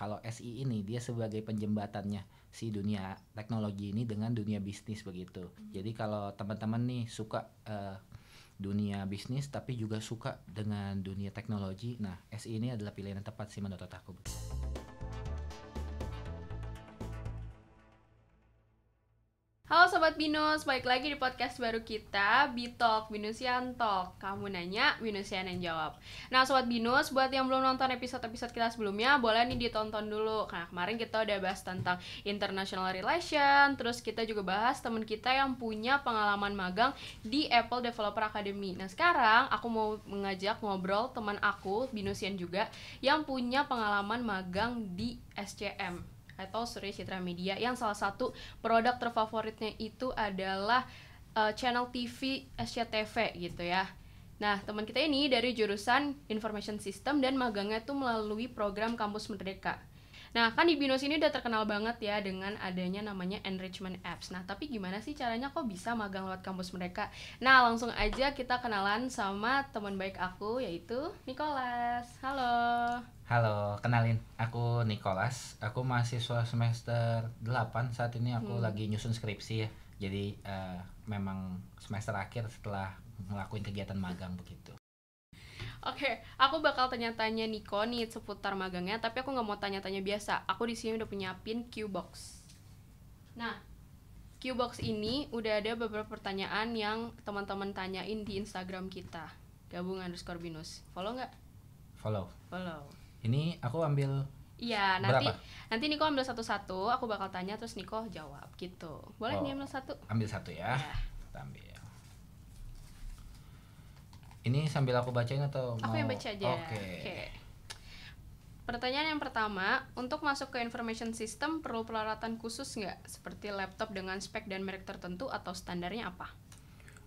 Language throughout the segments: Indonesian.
kalau SI ini dia sebagai penjembatannya si dunia teknologi ini dengan dunia bisnis begitu. Hmm. Jadi kalau teman-teman nih suka uh, dunia bisnis tapi juga suka dengan dunia teknologi, nah SI ini adalah pilihan yang tepat sih menurut aku. Begitu. Halo Sobat Binus, balik lagi di podcast baru kita, Bitalk, Binusian Talk. Kamu nanya, Binusian yang jawab. Nah Sobat Binus, buat yang belum nonton episode-episode kita sebelumnya, boleh nih ditonton dulu. Karena kemarin kita udah bahas tentang international relation, terus kita juga bahas temen kita yang punya pengalaman magang di Apple Developer Academy. Nah sekarang aku mau mengajak ngobrol teman aku, Binusian juga, yang punya pengalaman magang di SCM atau Surya Citra Media yang salah satu produk terfavoritnya itu adalah uh, channel TV SCTV gitu ya. Nah, teman kita ini dari jurusan Information System dan magangnya itu melalui program Kampus Merdeka. Nah, kan di Binus ini udah terkenal banget ya dengan adanya namanya enrichment apps. Nah, tapi gimana sih caranya kok bisa magang lewat kampus mereka? Nah, langsung aja kita kenalan sama teman baik aku yaitu Nicholas. Halo. Halo, kenalin. Aku Nicholas. Aku mahasiswa semester 8 saat ini aku hmm. lagi nyusun skripsi ya. Jadi uh, memang semester akhir setelah ngelakuin kegiatan magang begitu. Oke, okay, aku bakal tanya-tanya Niko nih seputar magangnya, tapi aku nggak mau tanya-tanya biasa. Aku di sini udah penyiapin Q box. Nah, Q box ini udah ada beberapa pertanyaan yang teman-teman tanyain di Instagram kita. Gabung underscore binus. Follow nggak? Follow. Follow. Ini aku ambil Iya, nanti Berapa? nanti Niko ambil satu-satu, aku bakal tanya terus Niko jawab gitu. Boleh oh, nih ambil satu? Ambil satu ya. ya. Kita ambil. Ini sambil aku bacain atau mau? Aku yang baca aja. Oke. Okay. Okay. Pertanyaan yang pertama, untuk masuk ke information system perlu peralatan khusus nggak? Seperti laptop dengan spek dan merek tertentu atau standarnya apa?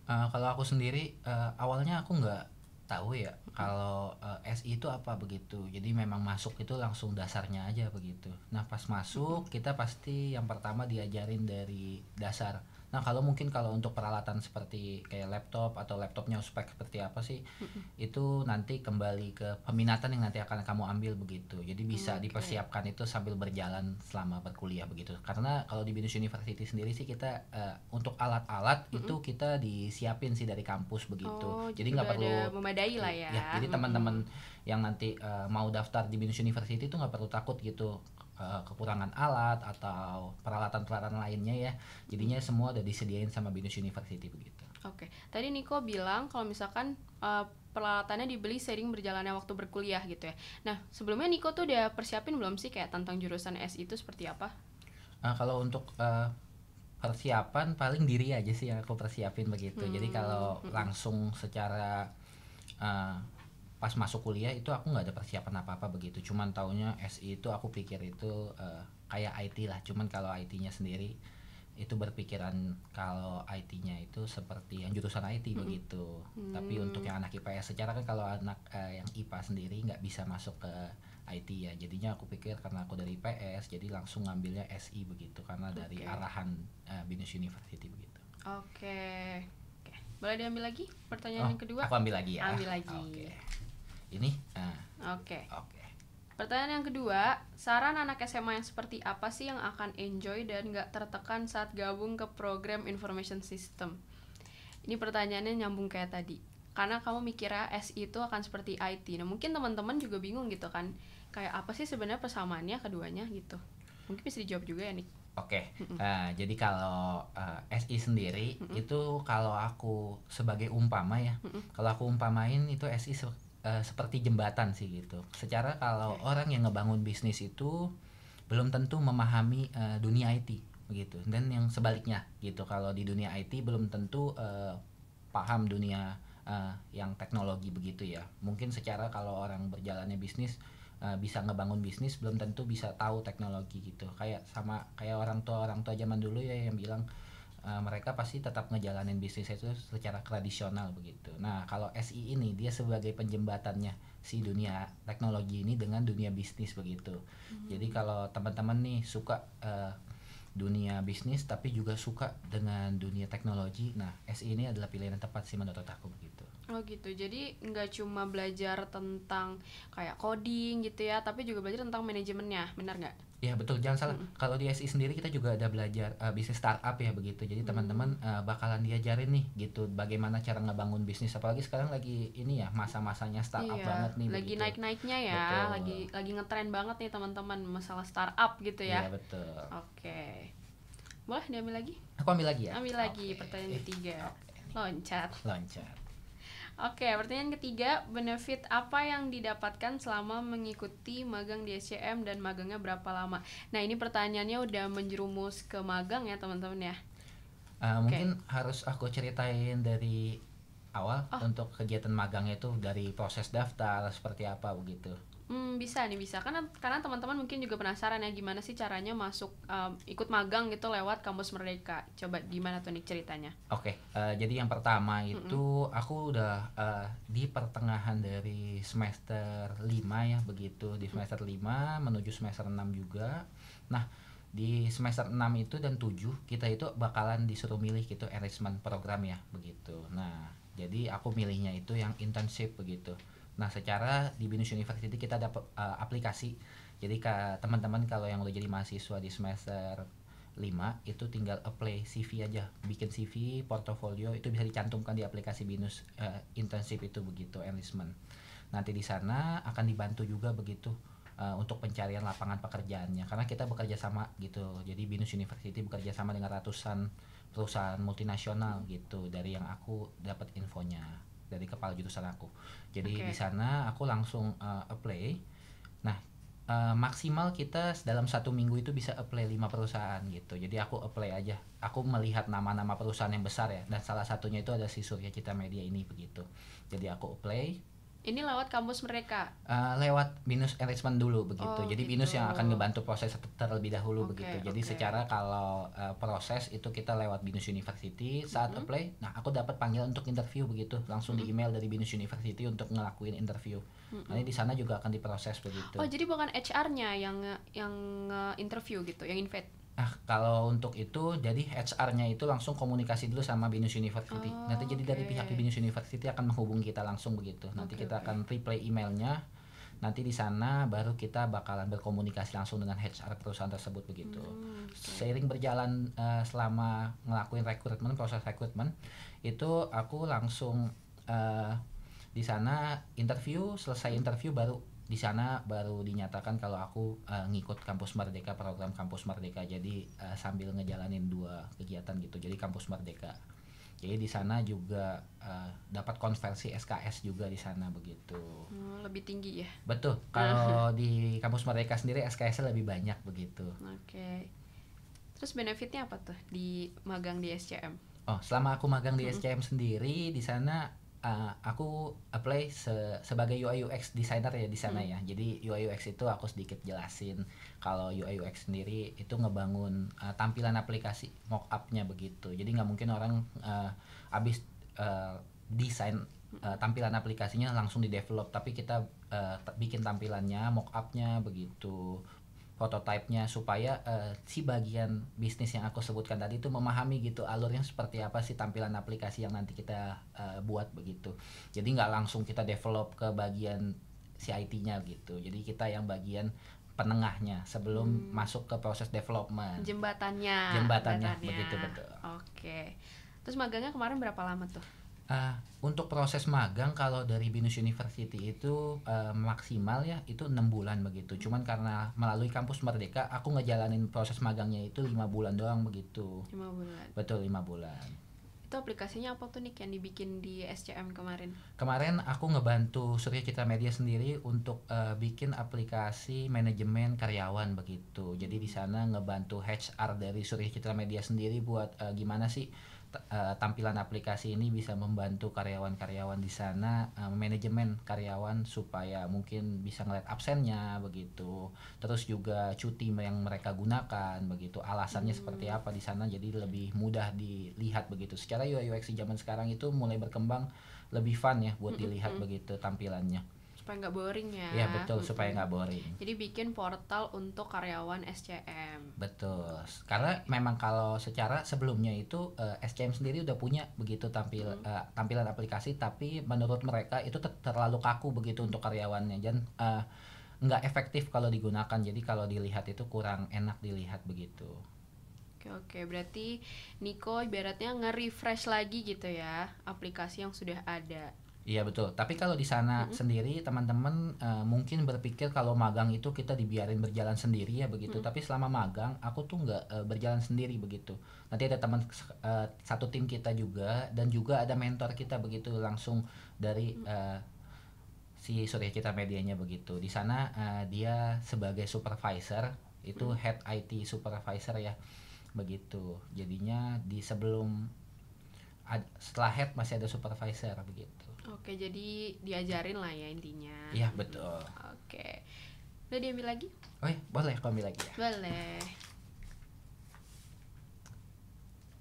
Uh, kalau aku sendiri uh, awalnya aku nggak tahu ya kalau uh, eh, SI itu apa begitu. Jadi memang masuk itu langsung dasarnya aja begitu. Nah pas masuk kita pasti yang pertama diajarin dari dasar Nah kalau mungkin kalau untuk peralatan seperti kayak laptop atau laptopnya spek seperti apa sih, mm-hmm. itu nanti kembali ke peminatan yang nanti akan kamu ambil begitu. Jadi bisa hmm, okay. dipersiapkan itu sambil berjalan selama berkuliah begitu. Karena kalau di Binus University sendiri sih kita uh, untuk alat-alat mm-hmm. itu kita disiapin sih dari kampus begitu. Oh, jadi nggak perlu memadai lah ya. ya jadi mm-hmm. teman-teman yang nanti uh, mau daftar di Binus University itu nggak perlu takut gitu Eh, kekurangan alat atau peralatan-peralatan lainnya ya. Jadinya semua udah disediain sama Binus University begitu. Oke. Okay. Tadi Niko bilang kalau misalkan uh, peralatannya dibeli sering berjalannya waktu berkuliah gitu ya. Nah, sebelumnya Niko tuh udah persiapin belum sih kayak tentang jurusan S itu seperti apa? Uh, kalau untuk uh, persiapan paling diri aja sih yang aku persiapin begitu. Hmm. Jadi kalau hmm. langsung secara uh, pas masuk kuliah itu aku nggak ada persiapan apa apa begitu cuman taunya SI itu aku pikir itu uh, kayak IT lah cuman kalau IT-nya sendiri itu berpikiran kalau IT-nya itu seperti yang jurusan IT -hmm. begitu. hmm. Tapi untuk yang anak IPA ya secara kan kalau anak uh, yang IPA sendiri nggak bisa masuk ke IT ya. Jadinya aku pikir karena aku dari IPS jadi langsung ngambilnya SI begitu karena okay. dari arahan uh, Binus University begitu. Oke. Okay. okay. Boleh diambil lagi pertanyaan oh, yang kedua? Aku ambil lagi ya. Ambil lagi. Okay ini ah. oke okay. oke okay. Pertanyaan yang kedua, saran anak SMA yang seperti apa sih yang akan enjoy dan nggak tertekan saat gabung ke program information system? Ini pertanyaannya nyambung kayak tadi. Karena kamu mikirnya SI itu akan seperti IT. Nah, mungkin teman-teman juga bingung gitu kan. Kayak apa sih sebenarnya persamaannya keduanya gitu. Mungkin bisa dijawab juga ya, nih. Oke, okay. uh, jadi kalau uh, ah, SI sendiri mm -mm. itu kalau aku sebagai umpama ya, mm -mm. kalau aku umpamain itu SI Eh, seperti jembatan sih gitu. Secara kalau orang yang ngebangun bisnis itu belum tentu memahami uh, dunia IT begitu. Dan yang sebaliknya gitu kalau di dunia IT belum tentu uh, paham dunia uh, yang teknologi begitu ya. Mungkin secara kalau orang berjalannya bisnis uh, bisa ngebangun bisnis belum tentu bisa tahu teknologi gitu. Kayak sama kayak orang tua orang tua zaman dulu ya yang bilang uh, mereka pasti tetap ngejalanin bisnis itu secara tradisional begitu. Nah, kalau SI ini dia sebagai penjembatannya si dunia teknologi ini dengan dunia bisnis begitu. Mm-hmm. Jadi kalau teman-teman nih suka uh, dunia bisnis tapi juga suka dengan dunia teknologi, nah SI ini adalah pilihan yang tepat sih menurut aku begitu. Oh gitu, jadi nggak cuma belajar tentang kayak coding gitu ya, tapi juga belajar tentang manajemennya, benar nggak? Ya betul, jangan salah. Hmm. Kalau di SI sendiri kita juga ada belajar uh, bisnis startup ya begitu. Jadi hmm. teman-teman uh, bakalan diajarin nih gitu, bagaimana cara ngebangun bisnis. Apalagi sekarang lagi ini ya masa-masanya startup iya, banget nih. Lagi naik-naiknya ya, betul. lagi lagi ngetren banget nih teman-teman masalah startup gitu ya. Iya betul. Oke, okay. boleh diambil lagi? Aku ambil lagi ya. Ambil lagi pertanyaan ketiga. Okay. Loncat. Loncat. Oke, pertanyaan ketiga, benefit apa yang didapatkan selama mengikuti magang di SCM dan magangnya berapa lama? Nah, ini pertanyaannya udah menjerumus ke magang ya, teman-teman ya. Uh, eh, okay. Mungkin harus aku ceritain dari awal oh. untuk kegiatan magang itu dari proses daftar seperti apa begitu. Hmm, bisa nih bisa karena karena teman-teman mungkin juga penasaran ya gimana sih caranya masuk um, ikut magang gitu lewat kampus Merdeka. Coba gimana tuh nih ceritanya? Oke, okay, uh, eh, jadi yang pertama itu mm -mm. aku udah uh, di pertengahan dari semester lima ya begitu di semester lima menuju semester enam juga. Nah, di semester enam itu dan tujuh kita itu bakalan disuruh milih gitu enrichment program ya begitu. Nah, jadi aku milihnya itu yang internship begitu. Nah, secara di Binus University kita dapat uh, eh, aplikasi. Jadi teman-teman kalau yang udah jadi mahasiswa di semester 5 itu tinggal apply CV aja, bikin CV, portofolio itu bisa dicantumkan di aplikasi Binus uh, internship itu begitu enlistment. Nanti di sana akan dibantu juga begitu uh, untuk pencarian lapangan pekerjaannya karena kita bekerja sama gitu. Jadi Binus University bekerja sama dengan ratusan perusahaan multinasional gitu dari yang aku dapat infonya dari kepala jurusan gitu aku. Jadi okay. di sana aku langsung uh, apply. Nah, uh, maksimal kita dalam satu minggu itu bisa apply lima perusahaan gitu. Jadi aku apply aja. Aku melihat nama-nama perusahaan yang besar ya. Dan salah satunya itu ada si Surya Cita Media ini begitu. Jadi aku apply ini lewat kampus mereka uh, lewat binus enrichment dulu begitu oh, jadi gitu. binus yang akan ngebantu proses terlebih dahulu okay, begitu jadi okay. secara kalau uh, proses itu kita lewat binus university saat mm -hmm. apply nah aku dapat panggil untuk interview begitu langsung mm -hmm. di mm-hmm. email dari binus university untuk ngelakuin interview mm -hmm. nanti di sana juga akan diproses begitu oh jadi bukan HR-nya yang yang interview gitu yang invite Nah, kalau untuk itu jadi HR-nya itu langsung komunikasi dulu sama Binus University. Oh, Nanti jadi dari pihak Binus University akan menghubungi kita langsung begitu. Nanti okay, kita okay. akan replay emailnya. Nanti di sana baru kita bakalan berkomunikasi langsung dengan HR perusahaan tersebut begitu. Hmm, okay. Seiring berjalan uh, selama ngelakuin rekrutmen, proses rekrutmen, itu aku langsung uh, di sana interview, selesai interview baru di sana baru dinyatakan kalau aku uh, ngikut kampus merdeka program kampus merdeka jadi uh, sambil ngejalanin dua kegiatan gitu jadi kampus merdeka jadi di sana juga uh, dapat konversi SKS juga di sana begitu oh, lebih tinggi ya betul kalau di kampus merdeka sendiri SKS lebih banyak begitu oke okay. terus benefitnya apa tuh di magang di SCM oh selama aku magang di SCM sendiri di sana uh, aku apply se sebagai UI UX designer ya di sana hmm. ya. Jadi UI UX itu aku sedikit jelasin kalau UI UX sendiri itu ngebangun uh, tampilan aplikasi mock up-nya begitu. Jadi nggak mungkin orang uh, eh, abis uh, desain uh, tampilan aplikasinya langsung di develop tapi kita uh, bikin tampilannya mock up-nya begitu prototipenya supaya uh, si bagian bisnis yang aku sebutkan tadi itu memahami gitu alurnya seperti apa sih tampilan aplikasi yang nanti kita uh, buat begitu jadi nggak langsung kita develop ke bagian si IT-nya gitu jadi kita yang bagian penengahnya sebelum hmm. masuk ke proses development jembatannya jembatannya, jembatannya. begitu betul oke terus magangnya kemarin berapa lama tuh uh, untuk proses magang kalau dari Binus University itu uh, maksimal ya itu enam bulan begitu. Cuman karena melalui kampus Merdeka aku ngejalanin proses magangnya itu lima bulan doang begitu. Lima bulan. Betul lima bulan. Itu aplikasinya apa tuh nih yang dibikin di SCM kemarin? Kemarin aku ngebantu Surya Citra Media sendiri untuk uh, bikin aplikasi manajemen karyawan begitu. Jadi di sana ngebantu HR dari Surya Citra Media sendiri buat uh, gimana sih Eh, tampilan aplikasi ini bisa membantu karyawan-karyawan di sana uh, manajemen karyawan supaya mungkin bisa ngeliat absennya begitu terus juga cuti yang mereka gunakan begitu alasannya hmm. seperti apa di sana jadi lebih mudah dilihat begitu secara UI UX zaman sekarang itu mulai berkembang lebih fun ya buat hmm, dilihat hmm. begitu tampilannya supaya nggak boring ya iya betul hmm. supaya nggak boring jadi bikin portal untuk karyawan SCM betul karena memang kalau secara sebelumnya itu uh, eh, SCM sendiri udah punya begitu tampil hmm. uh, tampilan aplikasi tapi menurut mereka itu ter terlalu kaku begitu untuk karyawannya dan uh, nggak efektif kalau digunakan jadi kalau dilihat itu kurang enak dilihat begitu Oke oke berarti Niko ibaratnya nge-refresh lagi gitu ya aplikasi yang sudah ada Iya betul. Tapi kalau di sana mm-hmm. sendiri teman-teman uh, mungkin berpikir kalau magang itu kita dibiarin berjalan sendiri ya begitu. Mm-hmm. Tapi selama magang aku tuh nggak uh, berjalan sendiri begitu. Nanti ada teman uh, satu tim kita juga dan juga ada mentor kita begitu langsung dari uh, si Surya kita Medianya begitu. Di sana uh, dia sebagai supervisor itu mm-hmm. head IT supervisor ya begitu. Jadinya di sebelum setelah head masih ada supervisor begitu oke jadi diajarin lah ya intinya iya betul oke udah diambil lagi oh ya, boleh kok ambil lagi ya boleh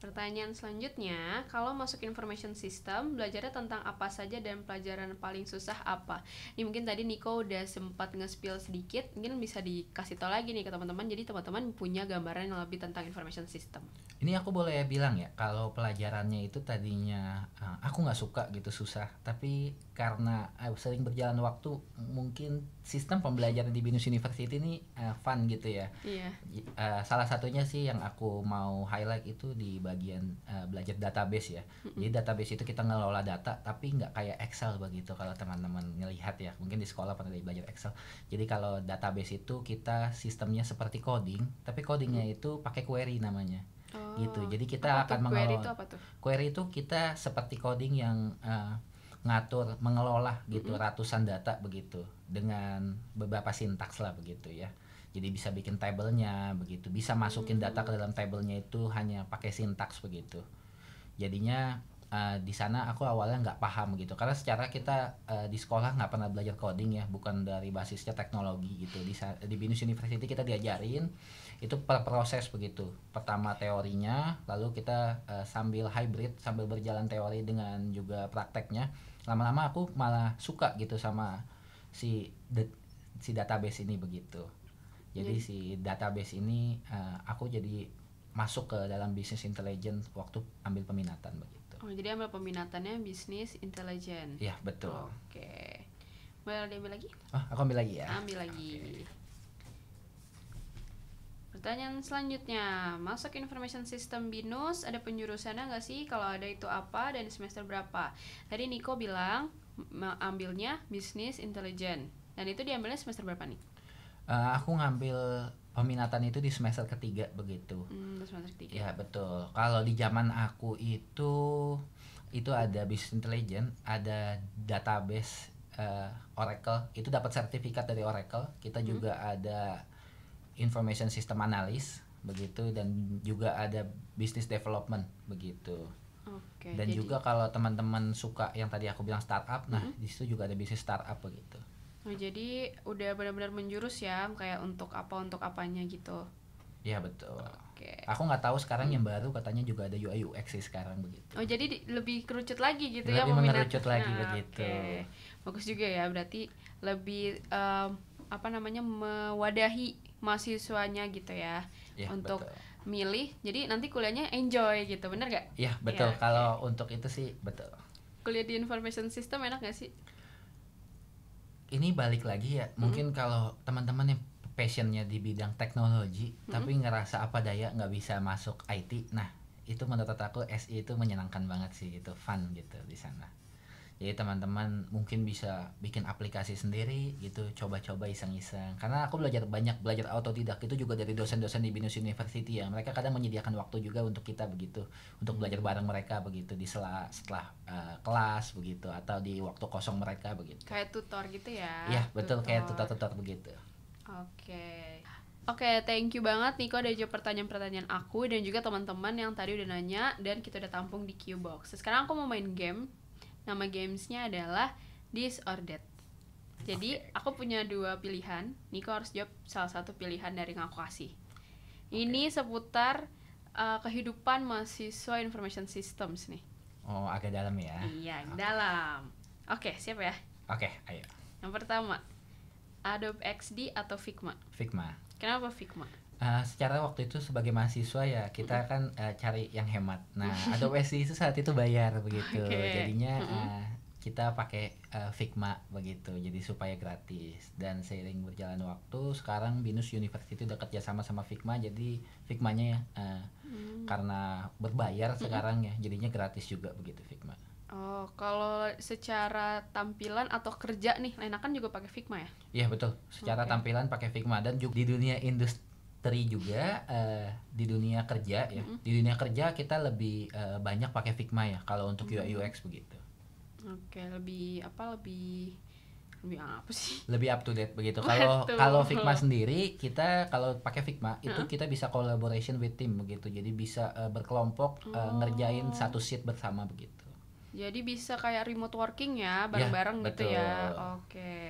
Pertanyaan selanjutnya, kalau masuk information system, belajarnya tentang apa saja dan pelajaran paling susah apa? Ini mungkin tadi Niko udah sempat nge-spill sedikit, mungkin bisa dikasih tau lagi nih ke teman-teman. Jadi teman-teman punya gambaran yang lebih tentang information system. Ini aku boleh bilang ya, kalau pelajarannya itu tadinya eh, aku nggak suka gitu susah, tapi karena eh, sering berjalan waktu mungkin sistem pembelajaran di Binus University ini uh, fun gitu ya. Iya. Uh, salah satunya sih yang aku mau highlight itu di bagian uh, belajar database ya. Mm-hmm. Jadi database itu kita ngelola data tapi nggak kayak Excel begitu kalau teman-teman ngelihat ya. Mungkin di sekolah pernah belajar Excel. Jadi kalau database itu kita sistemnya seperti coding, tapi codingnya mm-hmm. itu pakai query namanya. Gitu. Oh. Gitu. Jadi kita akan mengelola. Query itu apa tuh? Query itu kita seperti coding yang uh, ngatur mengelola gitu ratusan data begitu dengan beberapa sintaks lah begitu ya jadi bisa bikin tablenya begitu bisa masukin data ke dalam tablenya itu hanya pakai sintaks begitu jadinya uh, di sana aku awalnya nggak paham gitu karena secara kita uh, di sekolah nggak pernah belajar coding ya bukan dari basisnya teknologi gitu di di Binus University kita diajarin itu per proses begitu pertama teorinya lalu kita uh, sambil hybrid sambil berjalan teori dengan juga prakteknya lama-lama aku malah suka gitu sama si si database ini begitu jadi yeah. si database ini uh, aku jadi masuk ke dalam bisnis intelijen waktu ambil peminatan begitu. Oh, jadi ambil peminatannya bisnis intelijen Iya, betul. Oke. Okay. Boleh ambil lagi? Oh, aku ambil lagi ya. Ambil lagi. Okay. Pertanyaan selanjutnya, masuk information system BINUS, ada penjurusannya nggak sih? Kalau ada itu apa dan semester berapa? Tadi Niko bilang ambilnya bisnis intelijen. Dan itu diambilnya semester berapa nih? Eh, uh, aku ngambil peminatan itu di semester ketiga begitu. Hmm, semester ketiga. Ya betul. Kalau di zaman aku itu itu ada bisnis intelijen, ada database uh, Oracle, itu dapat sertifikat dari Oracle. Kita hmm. juga ada information system analis begitu dan juga ada business development begitu. Okay, dan jadi... juga kalau teman-teman suka yang tadi aku bilang startup, nah mm -hmm. di situ juga ada bisnis startup begitu. Nah, jadi udah benar-benar menjurus ya kayak untuk apa untuk apanya gitu. Ya betul. Oke. Aku nggak tahu sekarang hmm. yang mm. baru katanya juga ada UI UX sih sekarang begitu. Oh jadi lebih kerucut lagi gitu lebih ya Lebih mengerucut lagi nah, begitu. Okay. Bagus juga ya berarti lebih um, apa namanya mewadahi mahasiswanya gitu ya, ya untuk betul. milih. Jadi nanti kuliahnya enjoy gitu, bener gak? Iya, iya betul. Ya, Kalau ya. untuk itu sih betul. Kuliah di information system enak gak sih? Ini balik lagi ya, hmm. mungkin kalau teman-teman yang passionnya di bidang teknologi hmm. tapi ngerasa apa daya nggak bisa masuk IT nah itu menurut aku SI itu menyenangkan banget sih itu fun gitu di sana jadi teman-teman mungkin bisa bikin aplikasi sendiri gitu coba-coba iseng-iseng karena aku belajar banyak belajar autodidak itu juga dari dosen-dosen di Binus University ya mereka kadang menyediakan waktu juga untuk kita begitu untuk belajar bareng mereka begitu di sela, setelah uh, kelas begitu atau di waktu kosong mereka begitu kayak tutor gitu ya iya betul tutor. kayak tutor-tutor begitu oke okay. Oke, okay, thank you banget Niko udah jawab pertanyaan-pertanyaan aku dan juga teman-teman yang tadi udah nanya dan kita udah tampung di Q-Box. Sekarang aku mau main game Nama gamesnya adalah This Jadi okay. aku punya dua pilihan. Niko harus jawab salah satu pilihan dari yang aku kasih. Okay. Ini seputar uh, kehidupan mahasiswa information systems nih. Oh, agak dalam ya. Iya, okay. dalam. Oke, okay, siap ya? Oke, okay, ayo. Yang pertama, Adobe XD atau Figma? Figma. Kenapa Figma? Uh, secara waktu itu sebagai mahasiswa ya kita kan uh, cari yang hemat. Nah, ada WC itu saat itu bayar begitu. Okay. Jadinya uh, kita pakai uh, Figma begitu. Jadi supaya gratis. Dan seiring berjalan waktu, sekarang Binus University itu kerja sama sama Figma. Jadi Figmanya ya uh, hmm. karena berbayar sekarang ya, jadinya gratis juga begitu Figma. Oh, kalau secara tampilan atau kerja nih, enakan juga pakai Figma ya? Iya betul. Secara okay. tampilan pakai Figma dan juga di dunia industri Tri juga uh, di dunia kerja ya. Mm-hmm. Di dunia kerja kita lebih uh, banyak pakai Figma ya kalau untuk mm-hmm. UI UX begitu. Oke, okay, lebih apa lebih lebih apa sih? Lebih up to date begitu. Kalau kalau Figma sendiri kita kalau pakai Figma mm-hmm. itu kita bisa collaboration with team begitu. Jadi bisa uh, berkelompok oh. uh, ngerjain satu sheet bersama begitu. Jadi bisa kayak remote working ya, iya, bareng-bareng gitu ya, gitu betul. ya. Oke. Okay.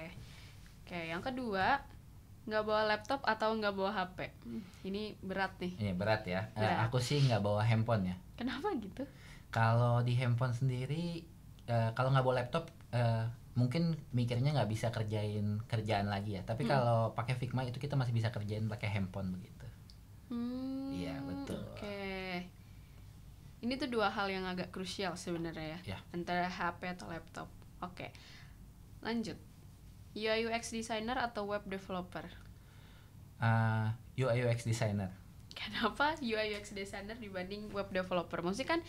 Oke, yang kedua nggak bawa laptop atau nggak bawa HP hmm. ini berat nih ini iya, berat ya eh, berat. Uh, aku sih nggak bawa handphone ya kenapa gitu kalau di handphone sendiri uh, kalau nggak bawa laptop uh, mungkin mikirnya nggak bisa kerjain kerjaan lagi ya tapi hmm. kalau pakai Figma itu kita masih bisa kerjain pakai handphone begitu hmm, iya hmm, betul oke okay. ini tuh dua hal yang agak krusial sebenarnya ya yeah. antara HP atau laptop oke okay. lanjut UI UX designer atau web developer? Uh, ah, UI UX designer. Kenapa UI UX designer dibanding web developer? Maksudnya kan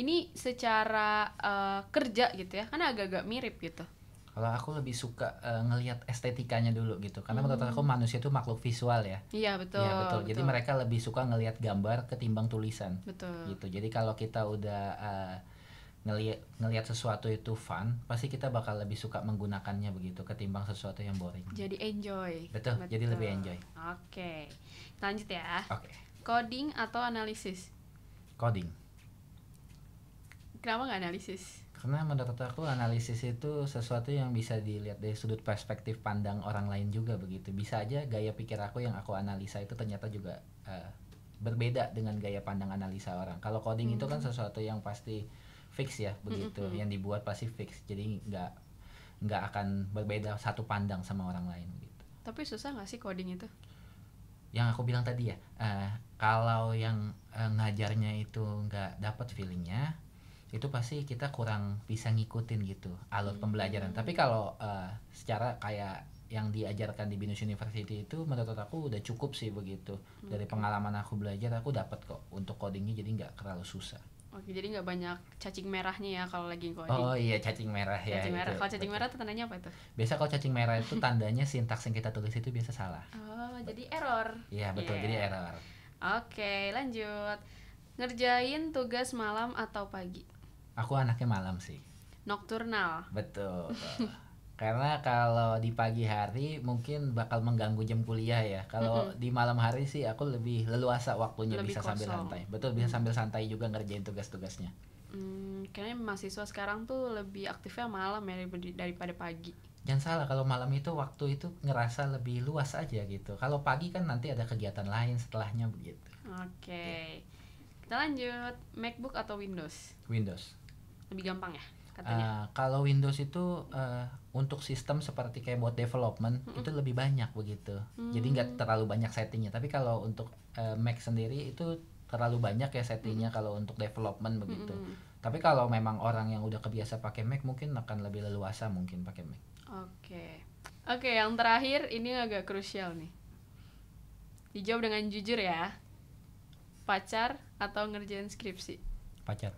ini secara uh, kerja gitu ya, karena agak-agak mirip gitu. Kalau aku lebih suka uh, ngelihat estetikanya dulu gitu, karena hmm. menurut aku hmm. manusia itu makhluk visual ya. Iya betul. Iya betul. betul. Jadi mereka lebih suka ngelihat gambar ketimbang tulisan. Betul. Gitu. Jadi kalau kita udah uh, ngelihat ngelihat sesuatu itu fun pasti kita bakal lebih suka menggunakannya begitu ketimbang sesuatu yang boring jadi enjoy betul, betul. jadi lebih enjoy oke okay. lanjut ya oke okay. coding atau analisis coding kenapa nggak analisis karena menurut aku analisis itu sesuatu yang bisa dilihat dari sudut perspektif pandang orang lain juga begitu bisa aja gaya pikir aku yang aku analisa itu ternyata juga uh, berbeda dengan gaya pandang analisa orang kalau coding hmm. itu kan hmm. sesuatu yang pasti fix ya begitu mm -hmm. yang dibuat pasti fix jadi nggak nggak akan berbeda satu pandang sama orang lain gitu tapi susah nggak sih coding itu yang aku bilang tadi ya uh, kalau yang uh, ngajarnya itu nggak dapat feelingnya itu pasti kita kurang bisa ngikutin gitu alur hmm. pembelajaran tapi kalau uh, secara kayak yang diajarkan di Binus University itu menurut aku udah cukup sih begitu hmm. dari pengalaman aku belajar aku dapat kok untuk codingnya jadi nggak terlalu susah Oke, jadi nggak banyak cacing merahnya ya kalau lagi ngoding. Oh iya, cacing merah ya. Cacing merah. Kalau cacing merah itu tandanya apa itu? Biasa kalau cacing merah itu tandanya sintaks yang kita tulis itu biasa salah. Oh, jadi error. Iya, betul. Yeah. Jadi error. Oke, lanjut. Ngerjain tugas malam atau pagi? Aku anaknya malam sih. Nocturnal Betul. karena kalau di pagi hari mungkin bakal mengganggu jam kuliah ya kalau mm -hmm. di malam hari sih aku lebih leluasa waktunya lebih bisa kosong. sambil santai betul bisa mm. sambil santai juga ngerjain tugas-tugasnya mm, karena mahasiswa sekarang tuh lebih aktifnya malam ya daripada pagi jangan salah kalau malam itu waktu itu ngerasa lebih luas aja gitu kalau pagi kan nanti ada kegiatan lain setelahnya begitu oke okay. kita lanjut MacBook atau Windows Windows lebih gampang ya katanya. Uh, kalau Windows itu uh, untuk sistem seperti kayak buat development mm -hmm. itu lebih banyak begitu. Mm -hmm. Jadi nggak hmm. terlalu banyak settingnya. Tapi kalau untuk uh, Mac sendiri itu terlalu banyak ya settingnya mm -hmm. kalau untuk development begitu. Mm -hmm. Tapi kalau memang orang yang udah kebiasa pakai Mac mungkin akan lebih leluasa mungkin pakai Mac. Oke. Okay. Oke, okay, yang terakhir ini agak krusial nih. Dijawab dengan jujur ya. Pacar atau ngerjain skripsi? Pacar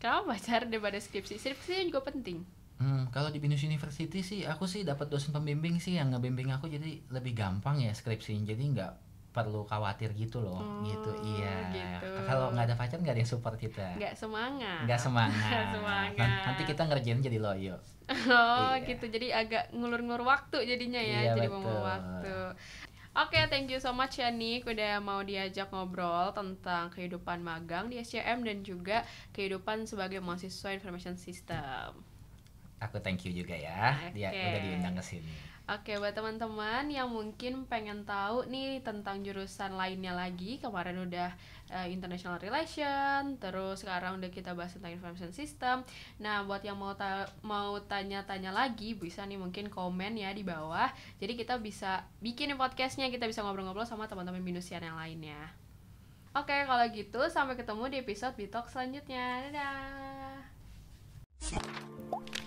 kenapa pacar daripada skripsi skripsi juga penting Hmm, kalau di Binus University sih aku sih dapat dosen pembimbing sih yang ngebimbing aku jadi lebih gampang ya skripsiin jadi nggak perlu khawatir gitu loh oh, gitu iya gitu. kalau nggak ada pacar nggak ada yang support kita nggak semangat nggak semangat, semangat. nanti kita ngerjain jadi loyo oh iya. gitu jadi agak ngulur-ngulur waktu jadinya ya iya, jadi betul. waktu Oke, okay, thank you so much ya Nick udah mau diajak ngobrol tentang kehidupan magang di SCM dan juga kehidupan sebagai mahasiswa Information System. Aku thank you juga ya. Okay. Dia udah diundang ke sini. Oke, buat teman-teman yang mungkin pengen tahu nih tentang jurusan lainnya lagi, kemarin udah uh, international relation, terus sekarang udah kita bahas tentang information system. Nah, buat yang mau ta mau tanya-tanya lagi, bisa nih mungkin komen ya di bawah. Jadi kita bisa bikin podcastnya, kita bisa ngobrol-ngobrol sama teman-teman binusian yang lainnya. Oke, kalau gitu sampai ketemu di episode Bitok selanjutnya. Dadah.